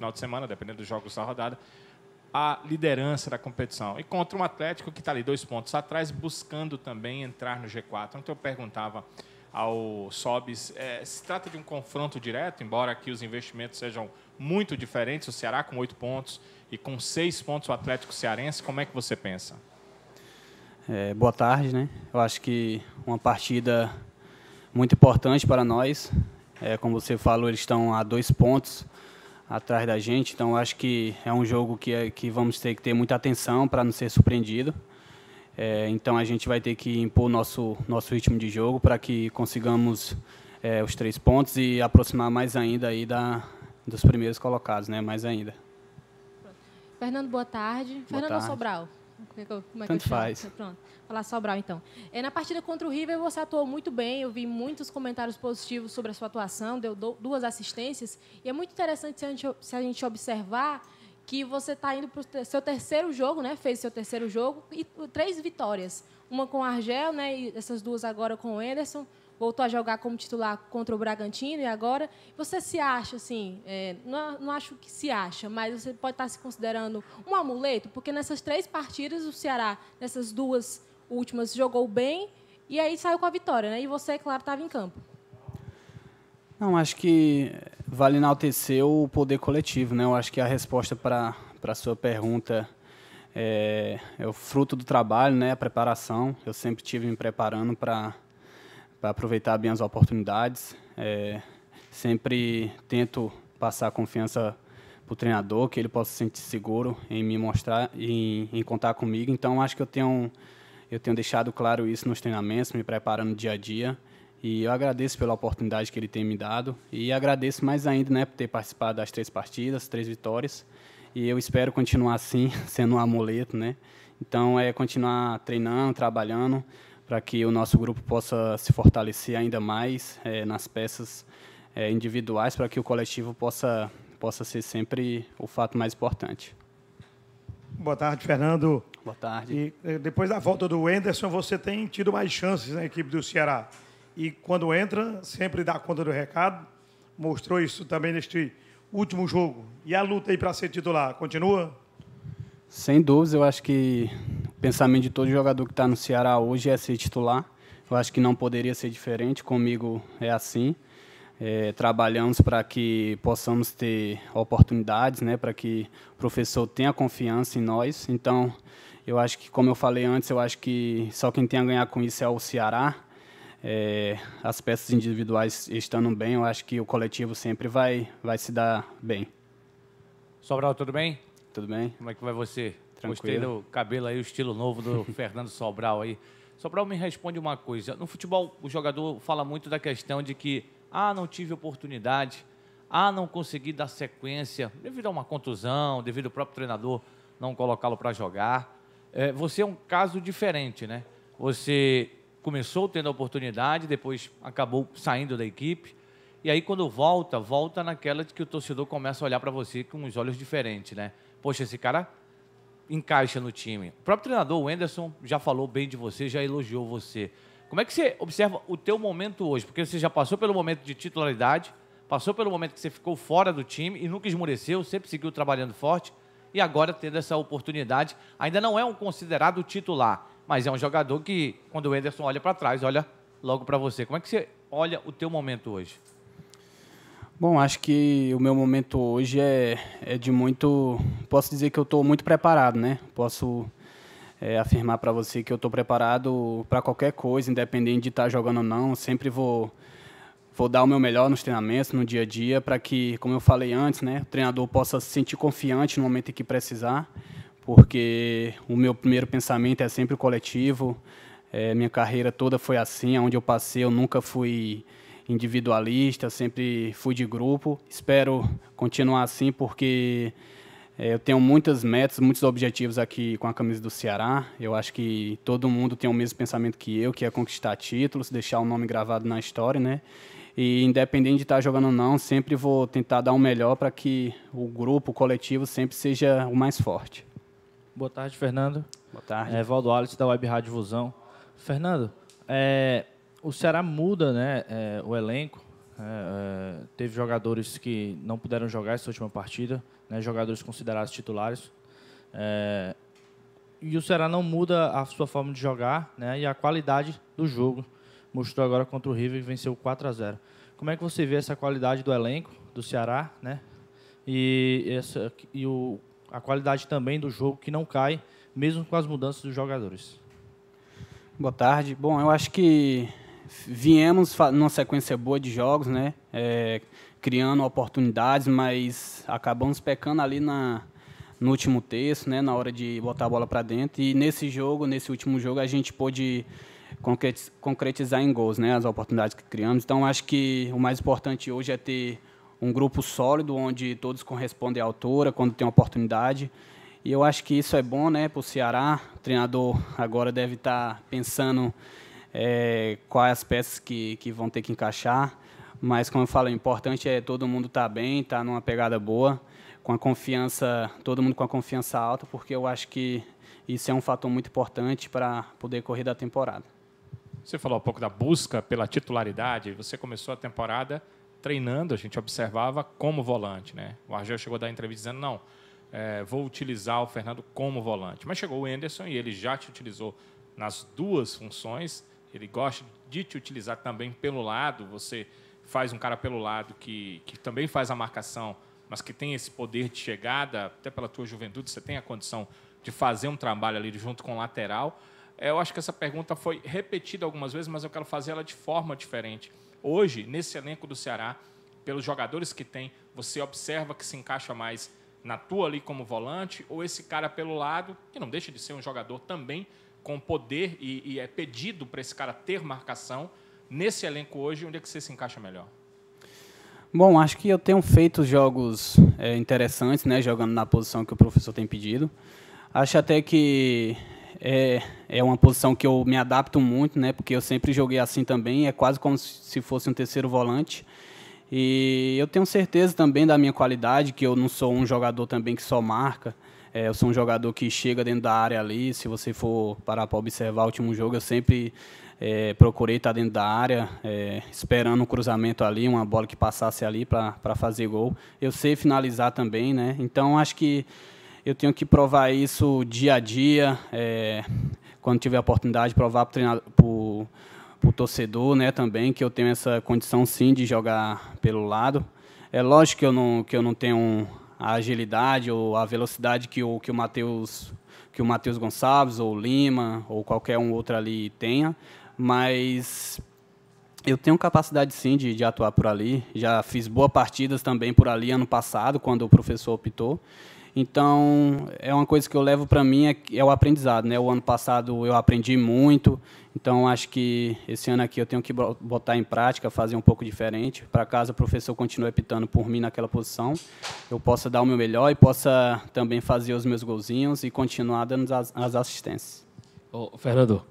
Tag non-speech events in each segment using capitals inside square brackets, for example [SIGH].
final de semana, dependendo dos jogos da rodada, a liderança da competição. E contra um Atlético que está ali dois pontos atrás, buscando também entrar no G4. Então eu perguntava ao Sobis, é, se trata de um confronto direto, embora aqui os investimentos sejam muito diferentes, o Ceará com oito pontos e com seis pontos o Atlético Cearense, como é que você pensa? É, boa tarde, né? Eu acho que uma partida muito importante para nós. É, como você falou, eles estão a dois pontos atrás da gente. Então, acho que é um jogo que, é, que vamos ter que ter muita atenção para não ser surpreendido. É, então, a gente vai ter que impor nosso nosso ritmo de jogo para que consigamos é, os três pontos e aproximar mais ainda aí da dos primeiros colocados, né? Mais ainda. Fernando, boa tarde. Boa Fernando tarde. Sobral. Como é, é Tanto que faz. Pronto. Falar Sobral, então. É, na partida contra o River, você atuou muito bem. Eu vi muitos comentários positivos sobre a sua atuação. Deu duas assistências. E é muito interessante se a gente, se a gente observar que você está indo para o seu terceiro jogo, né? Fez seu terceiro jogo e três vitórias. Uma com o Argel, né? E essas duas agora com o Ederson voltou a jogar como titular contra o Bragantino e agora você se acha assim, é, não, é, não acho que se acha, mas você pode estar se considerando um amuleto, porque nessas três partidas o Ceará, nessas duas últimas, jogou bem e aí saiu com a vitória, né? E você, é claro, estava em campo. Não, acho que vale enaltecer o poder coletivo, né? Eu acho que a resposta para a sua pergunta é, é o fruto do trabalho, né? A preparação. Eu sempre tive me preparando para para aproveitar bem as oportunidades. É, sempre tento passar confiança para o treinador, que ele possa se sentir seguro em me mostrar, em, em contar comigo. Então, acho que eu tenho, eu tenho deixado claro isso nos treinamentos, me preparando dia a dia. E eu agradeço pela oportunidade que ele tem me dado e agradeço mais ainda né, por ter participado das três partidas, três vitórias. E eu espero continuar assim, [LAUGHS] sendo um amuleto. Né? Então, é continuar treinando, trabalhando, para que o nosso grupo possa se fortalecer ainda mais é, nas peças é, individuais, para que o coletivo possa, possa ser sempre o fato mais importante. Boa tarde, Fernando. Boa tarde. E eh, depois da volta do Enderson, você tem tido mais chances na equipe do Ceará. E quando entra, sempre dá conta do recado. Mostrou isso também neste último jogo. E a luta aí para ser titular, continua? Sem dúvidas, eu acho que pensamento de todo jogador que está no Ceará hoje é ser titular. Eu acho que não poderia ser diferente. Comigo é assim. É, trabalhamos para que possamos ter oportunidades, né, para que o professor tenha confiança em nós. Então, eu acho que, como eu falei antes, eu acho que só quem tem a ganhar com isso é o Ceará. É, as peças individuais estando bem, eu acho que o coletivo sempre vai, vai se dar bem. Sobral, tudo bem? Tudo bem. Como é que vai você? Tranquilo. Gostei do cabelo aí, o estilo novo do [LAUGHS] Fernando Sobral aí. Sobral me responde uma coisa. No futebol, o jogador fala muito da questão de que, ah, não tive oportunidade, ah, não consegui dar sequência, devido a uma contusão, devido ao próprio treinador não colocá-lo para jogar. É, você é um caso diferente, né? Você começou tendo a oportunidade, depois acabou saindo da equipe. E aí, quando volta, volta naquela de que o torcedor começa a olhar para você com uns olhos diferentes, né? Poxa, esse cara encaixa no time. O próprio treinador, o Enderson, já falou bem de você, já elogiou você. Como é que você observa o teu momento hoje? Porque você já passou pelo momento de titularidade, passou pelo momento que você ficou fora do time e nunca esmoreceu, sempre seguiu trabalhando forte e agora tendo essa oportunidade. Ainda não é um considerado titular, mas é um jogador que, quando o Enderson olha para trás, olha logo para você. Como é que você olha o teu momento hoje? Bom, acho que o meu momento hoje é, é de muito. Posso dizer que eu estou muito preparado, né? Posso é, afirmar para você que eu estou preparado para qualquer coisa, independente de estar tá jogando ou não. Sempre vou, vou dar o meu melhor nos treinamentos, no dia a dia, para que, como eu falei antes, né, o treinador possa se sentir confiante no momento em que precisar, porque o meu primeiro pensamento é sempre o coletivo. É, minha carreira toda foi assim, onde eu passei, eu nunca fui individualista, sempre fui de grupo. Espero continuar assim porque é, eu tenho muitas metas, muitos objetivos aqui com a camisa do Ceará. Eu acho que todo mundo tem o mesmo pensamento que eu, que é conquistar títulos, deixar o nome gravado na história, né? E independente de estar tá jogando ou não, sempre vou tentar dar o melhor para que o grupo, o coletivo, sempre seja o mais forte. Boa tarde, Fernando. Boa tarde. É, Valdo Alice, da Web Rádio Fusão. Fernando, é, o Ceará muda né, é, o elenco. Né, é, teve jogadores que não puderam jogar essa última partida, né, jogadores considerados titulares. É, e o Ceará não muda a sua forma de jogar né, e a qualidade do jogo. Mostrou agora contra o River e venceu 4 a 0 Como é que você vê essa qualidade do elenco do Ceará né, e, essa, e o, a qualidade também do jogo que não cai, mesmo com as mudanças dos jogadores? Boa tarde. Bom, eu acho que viemos numa sequência boa de jogos, né? É, criando oportunidades, mas acabamos pecando ali na, no último terço, né? Na hora de botar a bola para dentro. E nesse jogo, nesse último jogo, a gente pôde concretizar em gols, né? As oportunidades que criamos. Então, acho que o mais importante hoje é ter um grupo sólido onde todos correspondem à altura quando tem oportunidade. E eu acho que isso é bom, né? Para o Ceará, o treinador agora deve estar tá pensando é, quais as peças que, que vão ter que encaixar. Mas, como eu falo, o importante é todo mundo estar tá bem, estar tá numa pegada boa, com a confiança, todo mundo com a confiança alta, porque eu acho que isso é um fator muito importante para poder correr da temporada. Você falou um pouco da busca pela titularidade. Você começou a temporada treinando, a gente observava como volante, né? O Argel chegou a dar entrevista dizendo não, é, vou utilizar o Fernando como volante. Mas chegou o Enderson e ele já te utilizou nas duas funções ele gosta de te utilizar também pelo lado. Você faz um cara pelo lado que, que também faz a marcação, mas que tem esse poder de chegada, até pela tua juventude, você tem a condição de fazer um trabalho ali junto com o lateral. É, eu acho que essa pergunta foi repetida algumas vezes, mas eu quero fazer ela de forma diferente. Hoje, nesse elenco do Ceará, pelos jogadores que tem, você observa que se encaixa mais na tua ali como volante, ou esse cara pelo lado, que não deixa de ser um jogador também com poder e, e é pedido para esse cara ter marcação. Nesse elenco hoje, onde é que você se encaixa melhor? Bom, acho que eu tenho feito jogos é, interessantes, né, jogando na posição que o professor tem pedido. Acho até que é, é uma posição que eu me adapto muito, né, porque eu sempre joguei assim também, é quase como se fosse um terceiro volante. E eu tenho certeza também da minha qualidade, que eu não sou um jogador também que só marca. É, eu sou um jogador que chega dentro da área ali. Se você for parar para observar o último jogo, eu sempre é, procurei estar tá dentro da área, é, esperando um cruzamento ali, uma bola que passasse ali para fazer gol. Eu sei finalizar também, né? Então acho que eu tenho que provar isso dia a dia, é, quando tiver a oportunidade, provar para o treinador. Pro, o torcedor, né, também, que eu tenho essa condição sim de jogar pelo lado. É lógico que eu não, que eu não tenho a agilidade ou a velocidade que o, que o Matheus que o Matheus Gonçalves ou Lima ou qualquer um outro ali tenha, mas eu tenho capacidade sim de, de atuar por ali. Já fiz boas partidas também por ali ano passado, quando o professor optou. Então, é uma coisa que eu levo para mim é, é, o aprendizado, né? O ano passado eu aprendi muito, então acho que esse ano aqui eu tenho que botar em prática, fazer um pouco diferente, para caso o professor continue apitando por mim naquela posição, eu possa dar o meu melhor e possa também fazer os meus golzinhos e continuar dando as, as assistências. Ô, Fernando,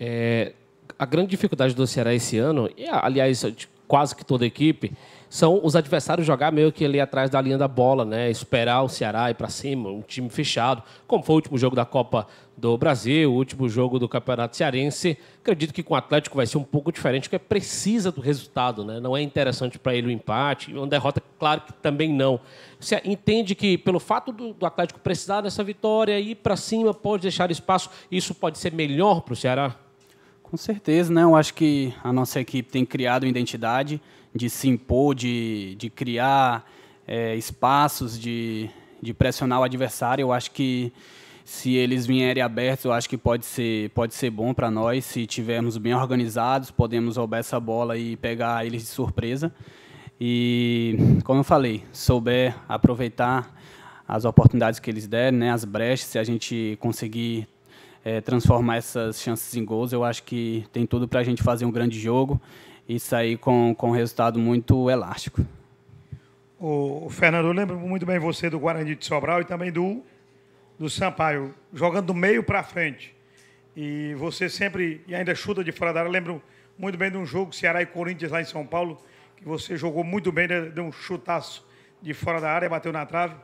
é, a grande dificuldade do Ceará esse ano, e aliás, de quase que toda a equipe, são os adversários jogar meio que ali atrás da linha da bola, né? Esperar o Ceará ir para cima, um time fechado, como foi o último jogo da Copa do Brasil, o último jogo do Campeonato Cearense. Acredito que com o Atlético vai ser um pouco diferente, porque precisa do resultado, né? Não é interessante para ele o empate, uma derrota, claro que também não. Você entende que pelo fato do, do Atlético precisar dessa vitória ir para cima pode deixar espaço, isso pode ser melhor para o Ceará? Com certeza, né? Eu acho que a nossa equipe tem criado uma identidade de se impor, de, de criar é, espaços, de, de pressionar o adversário. Eu acho que se eles vierem abertos, eu acho que pode ser, pode ser bom para nós. Se tivermos bem organizados, podemos roubar essa bola e pegar eles de surpresa. E, como eu falei, souber aproveitar as oportunidades que eles deram, né, as brechas, se a gente conseguir é, transformar essas chances em gols. Eu acho que tem tudo para a gente fazer um grande jogo e sair com, com um resultado muito elástico. O, Fernando, eu lembro muito bem você do Guarani de Sobral e também do, do Sampaio, jogando do meio para frente. E você sempre, e ainda chuta de fora da área, eu lembro muito bem de um jogo Ceará e Corinthians lá em São Paulo, que você jogou muito bem, né? deu um chutaço de fora da área, bateu na trave.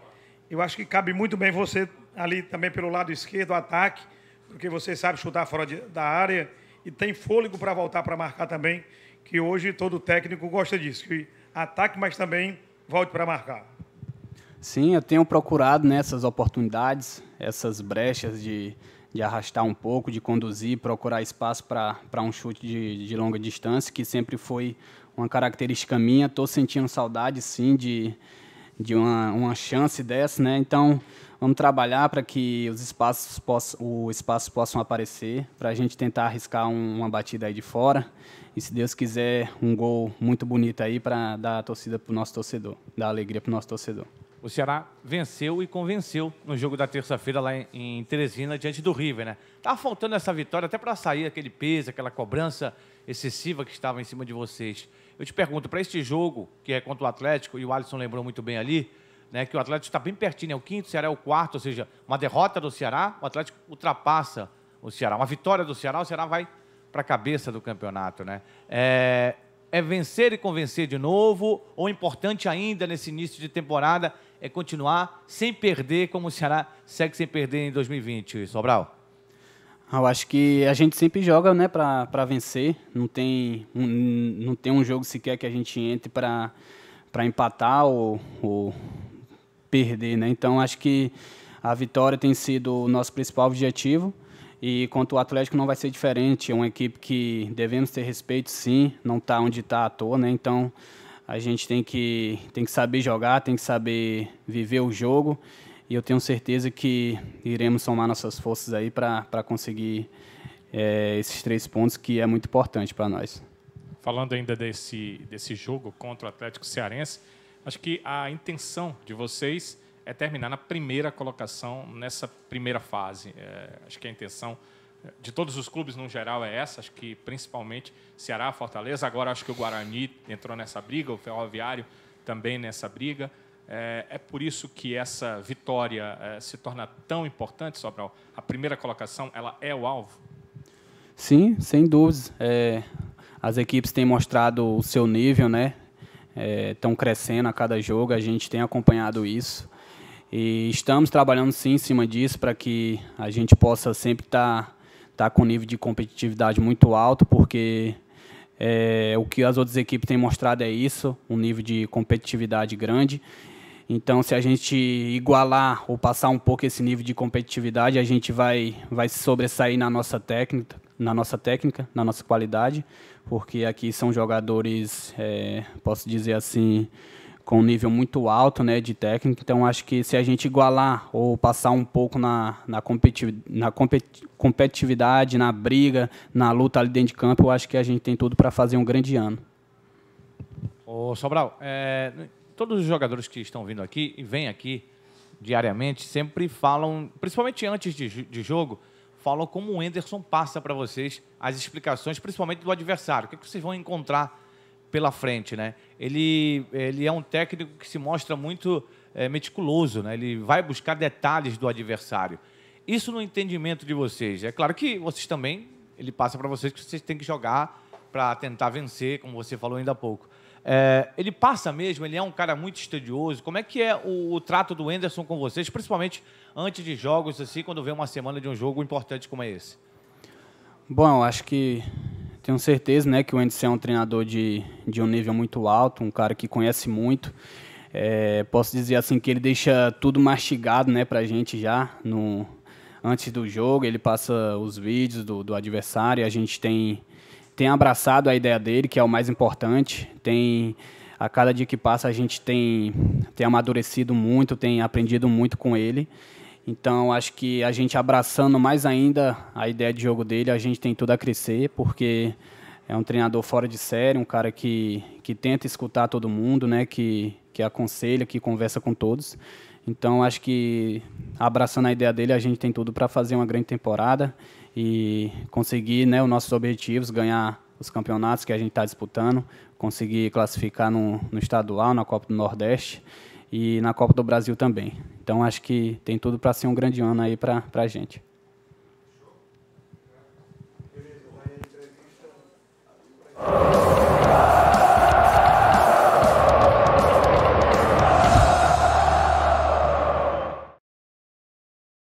Eu acho que cabe muito bem você ali também pelo lado esquerdo, ataque, porque você sabe chutar fora de, da área e tem fôlego para voltar para marcar também, que hoje todo técnico gosta disso, que ataque, mas também volte para marcar. Sim, eu tenho procurado nessas né, oportunidades, essas brechas de, de arrastar um pouco, de conduzir, procurar espaço para um chute de, de longa distância, que sempre foi uma característica minha. Estou sentindo saudade, sim, de, de uma, uma chance dessa, né? Então, vamos trabalhar para que os espaços possam, o espaço possam aparecer, para a gente tentar arriscar um, uma batida aí de fora. E, se Deus quiser, um gol muito bonito aí para dar a torcida para o nosso torcedor, dar alegria para o nosso torcedor o Ceará venceu e convenceu no jogo da terça-feira lá em Teresina, diante do River, né? Tá faltando essa vitória até para sair aquele peso, aquela cobrança excessiva que estava em cima de vocês. Eu te pergunto, para este jogo, que é contra o Atlético, e o Alisson lembrou muito bem ali, né, que o Atlético está bem pertinho, é o quinto, o Ceará é o quarto, ou seja, uma derrota do Ceará, o Atlético ultrapassa o Ceará. Uma vitória do Ceará, o Ceará vai para a cabeça do campeonato, né? É, é vencer e convencer de novo, ou importante ainda nesse início de temporada é continuar sem perder, como o Ceará segue sem perder em 2020, Sobral? Eu acho que a gente sempre joga né, para vencer. Não tem, um, não tem um jogo sequer que a gente entre para empatar ou, ou perder. Né? Então, acho que a vitória tem sido o nosso principal objetivo. E quanto ao Atlético não vai ser diferente. É uma equipe que devemos ter respeito, sim. Não está onde está à toa. Né? Então, a gente tem que, tem que saber jogar, tem que saber viver o jogo. E eu tenho certeza que iremos somar nossas forças aí para conseguir é, esses três pontos, que é muito importante para nós. Falando ainda desse, desse jogo contra o Atlético Cearense, acho que a intenção de vocês é terminar na primeira colocação nessa primeira fase. É, acho que a intenção de todos os clubes no geral é essa, acho que principalmente Ceará, Fortaleza, agora acho que o Guarani entrou nessa briga, o Ferroviário também nessa briga. É, é por isso que essa vitória é, se torna tão importante, Sobral? A primeira colocação, ela é o alvo? Sim, sem dúvidas. É, as equipes têm mostrado o seu nível, né? Estão é, crescendo a cada jogo, a gente tem acompanhado isso. E estamos trabalhando sim em cima disso para que a gente possa sempre estar... Tá está com nível de competitividade muito alto, porque é, o que as outras equipes têm mostrado é isso, um nível de competitividade grande. Então, se a gente igualar ou passar um pouco esse nível de competitividade, a gente vai vai se sobressair na nossa técnica, na nossa técnica, na nossa qualidade, porque aqui são jogadores, é, posso dizer assim, com um nível muito alto né, de técnica. Então, acho que se a gente igualar ou passar um pouco na, na, competi na competi competitividade, na briga, na luta ali dentro de campo, eu acho que a gente tem tudo para fazer um grande ano. Ô Sobral, é, todos os jogadores que estão vindo aqui e vêm aqui diariamente sempre falam, principalmente antes de, de jogo, falam como o Enderson passa para vocês as explicações, principalmente do adversário. O que, é que vocês vão encontrar pela frente, né? Ele, ele é um técnico que se mostra muito é, meticuloso, né? Ele vai buscar detalhes do adversário. Isso no entendimento de vocês. É claro que vocês também, ele passa para vocês que vocês têm que jogar para tentar vencer, como você falou ainda há pouco. É, ele passa mesmo, ele é um cara muito estudioso. Como é que é o, o, trato do Anderson com vocês, principalmente antes de jogos, assim, quando vem uma semana de um jogo importante como é esse? Bom, acho que tenho certeza né, que o Anderson é um treinador de, de um nível muito alto, um cara que conhece muito. É, posso dizer assim que ele deixa tudo mastigado né, para a gente já no, antes do jogo. Ele passa os vídeos do, do adversário. A gente tem, tem abraçado a ideia dele, que é o mais importante. Tem a cada dia que passa a gente tem, tem amadurecido muito, tem aprendido muito com ele. Então, acho que a gente abraçando mais ainda a ideia de jogo dele, a gente tem tudo a crescer, porque é um treinador fora de série, um cara que, que tenta escutar todo mundo, né? que, que aconselha, que conversa com todos. Então, acho que abraçando a ideia dele, a gente tem tudo para fazer uma grande temporada e conseguir né, os nossos objetivos, ganhar os campeonatos que a gente está disputando, conseguir classificar no, no estadual, na Copa do Nordeste e na Copa do Brasil também. Então acho que tem tudo para ser um grande ano aí para a gente. Beleza,